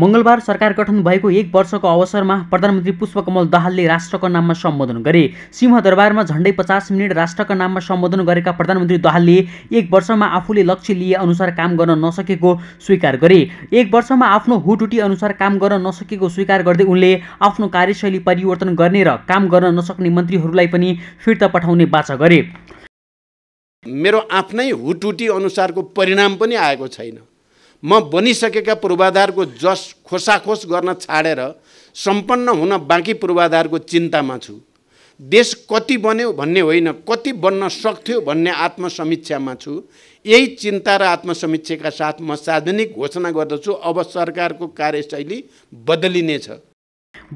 मङ्गलबार सरकार गठन भएको एक वर्षको अवसरमा प्रधानमन्त्री पुष्पकमल दाहालले राष्ट्रको नाममा सम्बोधन गरे सिंहदरबारमा झन्डै पचास मिनट राष्ट्रको नाममा सम्बोधन गरेका प्रधानमन्त्री दाहालले एक वर्षमा आफूले लक्ष्य लिए अनुसार काम गर्न नसकेको स्वीकार गरे एक वर्षमा आफ्नो हुटुटी अनुसार काम गर्न नसकेको स्वीकार गर्दै उनले आफ्नो कार्यशैली परिवर्तन गर्ने र काम गर्न नसक्ने मन्त्रीहरूलाई पनि फिर्ता पठाउने बाचा गरे मेरो आफ्नै हुटुटी अनुसारको परिणाम पनि आएको छैन म बनिसकेका पूर्वाधारको जस खोसाखोस गर्न छाडेर सम्पन्न हुन बाँकी पूर्वाधारको चिन्तामा छु देश कति बन्यो भन्ने होइन कति बन्न सक्थ्यो भन्ने आत्मसमीक्षामा छु यही चिन्ता र आत्मसमीक्षाका साथ म सार्वजनिक घोषणा गर्दछु अब सरकारको कार्यशैली बदलिनेछ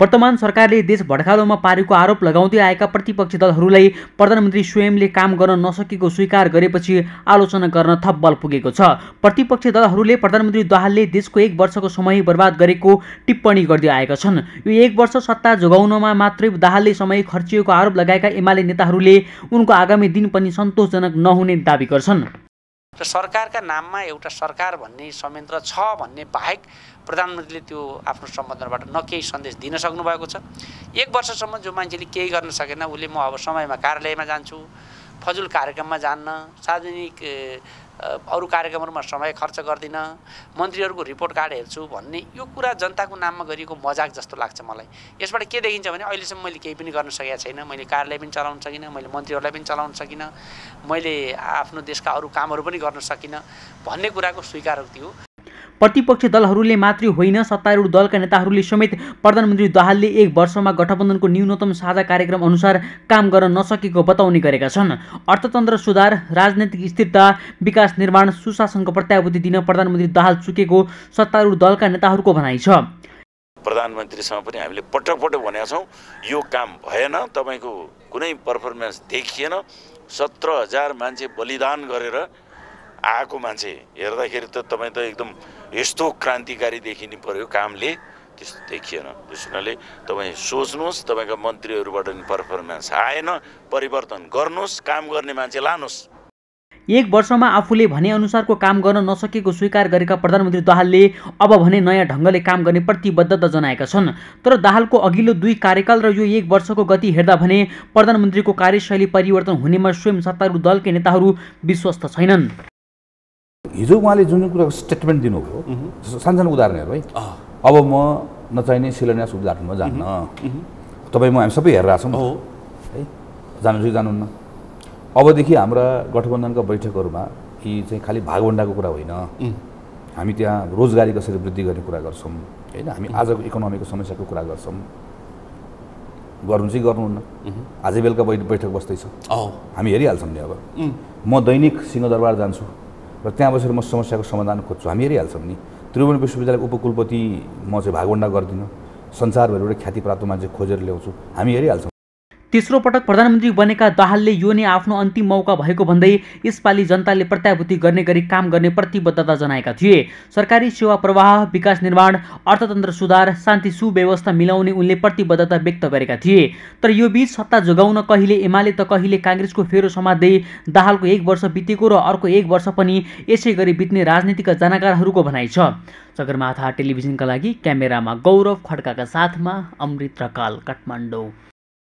वर्तमान सरकारले देश भड्कालोमा पारेको आरोप लगाउँदै आएका प्रतिपक्षी दलहरूलाई प्रधानमन्त्री स्वयंले काम गर्न नसकेको स्वीकार गरेपछि आलोचना गर्न थप बल पुगेको छ प्रतिपक्षी दलहरूले प्रधानमन्त्री दाहालले देशको एक वर्षको समय बर्बाद गरेको टिप्पणी गर्दै आएका छन् यो एक वर्ष सत्ता जोगाउनमा मात्रै दाहालले समय खर्चिएको आरोप लगाएका एमाले नेताहरूले उनको आगामी दिन पनि सन्तोषजनक नहुने दावी गर्छन् र सरकारका नाममा एउटा सरकार भन्ने संयन्त्र छ भन्ने बाहेक प्रधानमन्त्रीले त्यो आफ्नो सम्बन्धबाट न केही सन्देश दिन सक्नुभएको छ एक वर्षसम्म जो मान्छेले केही गर्न सकेन उसले म अब समयमा कार्यालयमा जान्छु फजुल कार्यक्रममा जान्न सार्वजनिक अरू कार्यक्रमहरूमा समय खर्च गर्दिनँ मन्त्रीहरूको रिपोर्ट कार्ड हेर्छु भन्ने यो कुरा जनताको नाममा गरिएको मजाक जस्तो लाग्छ मलाई यसबाट के देखिन्छ भने अहिलेसम्म मैले केही पनि गर्न सकेको छैन मैले कार्यालय पनि चलाउन सकिनँ मैले मन्त्रीहरूलाई पनि चलाउन सकिनँ मैले आफ्नो देशका अरू कामहरू पनि गर्न सकिनँ भन्ने कुराको स्वीकारोक्ति हो प्रतिपक्षी दलहरूले मात्रै होइन सत्तारूढ दलका नेताहरूले समेत प्रधानमन्त्री दाहालले एक वर्षमा गठबन्धनको न्यूनतम साझा कार्यक्रम अनुसार काम गर्न नसकेको बताउने गरेका छन् अर्थतन्त्र सुधार राजनैतिक स्थिरता विकास निर्माण सुशासनको प्रत्याभूति दिन प्रधानमन्त्री दाहाल चुकेको सत्तारूढ दलका नेताहरूको भनाइ छ प्रधानमन्त्रीसँग पनि हामीले पटक पटक भनेका छौँ यो काम भएन तपाईँको कुनै पर्फर्मेन्स देखिएन सत्र हजार मान्छे बलिदान गरेर आएको मान्छे हेर्दाखेरि त तपाईँ त एकदम यस्तो क्रान्तिकारी देखिनु पऱ्यो कामले त्यस्तो देखिएन त्यस हुनाले तपाईँ सोच्नुहोस् तपाईँका मन्त्रीहरूबाट पर्फर्मेन्स आएन परिवर्तन गर्नुहोस् काम गर्ने मान्छे लानुहोस् एक वर्षमा आफूले भनेअनुसारको काम गर्न नसकेको स्वीकार गरेका प्रधानमन्त्री दाहालले अब भने नयाँ ढङ्गले काम गर्ने प्रतिबद्धता जनाएका छन् तर दाहालको अघिल्लो दुई कार्यकाल र यो एक वर्षको गति हेर्दा भने प्रधानमन्त्रीको कार्यशैली परिवर्तन हुनेमा स्वयं सत्तारूढ दलकै नेताहरू विश्वस्त छैनन् हिजो उहाँले जुन कुराको स्टेटमेन्ट दिनुभयो सानसानो उदाहरणहरू है अब म नचाहिने शिलान्यास उद्घाटनमा जान्न तपाईँ म हामी सबै हेरेर छौँ है जानु कि जानुहुन्न अबदेखि हाम्रा गठबन्धनका बैठकहरूमा कि चाहिँ खालि भागभन्डाको कुरा होइन हामी त्यहाँ रोजगारी कसरी वृद्धि गर्ने कुरा गर्छौँ होइन हामी आजको इकोनोमीको समस्याको कुरा गर्छौँ गर्नु चाहिँ गर्नुहुन्न आजै बेलुका बैठक बस्दैछ हामी हेरिहाल्छौँ नि अब म दैनिक सिंहदरबार जान्छु र त्यहाँ बसेर म समस्याको समाधान खोज्छु हामी हेरिहाल्छौँ नि त्रिभुवन विश्वविद्यालयको उपकुलपति म चाहिँ भागवण्डा गर्दिनँ संसारभरिबाट ख्याति प्राप्त मान्छे खोजेर ल्याउँछु हामी हेरिहाल्छौँ तेस्रो पटक प्रधानमन्त्री बनेका दाहालले यो नै आफ्नो अन्तिम मौका भएको भन्दै यसपालि जनताले प्रत्याभूति गर्ने गरी काम गर्ने प्रतिबद्धता जनाएका थिए सरकारी सेवा प्रवाह विकास निर्माण अर्थतन्त्र सुधार शान्ति सुव्यवस्था मिलाउने उनले प्रतिबद्धता व्यक्त गरेका थिए तर यो बीच सत्ता जोगाउन कहिले एमाले त कहिले काङ्ग्रेसको फेरो समात्दै दाहालको एक वर्ष बितेको र अर्को एक वर्ष पनि यसै गरी बित्ने राजनीतिका जानकारहरूको भनाइ छ सगरमाथा टेलिभिजनका लागि क्यामेरामा गौरव खड्काका साथमा अमृत रकाल काठमाडौँ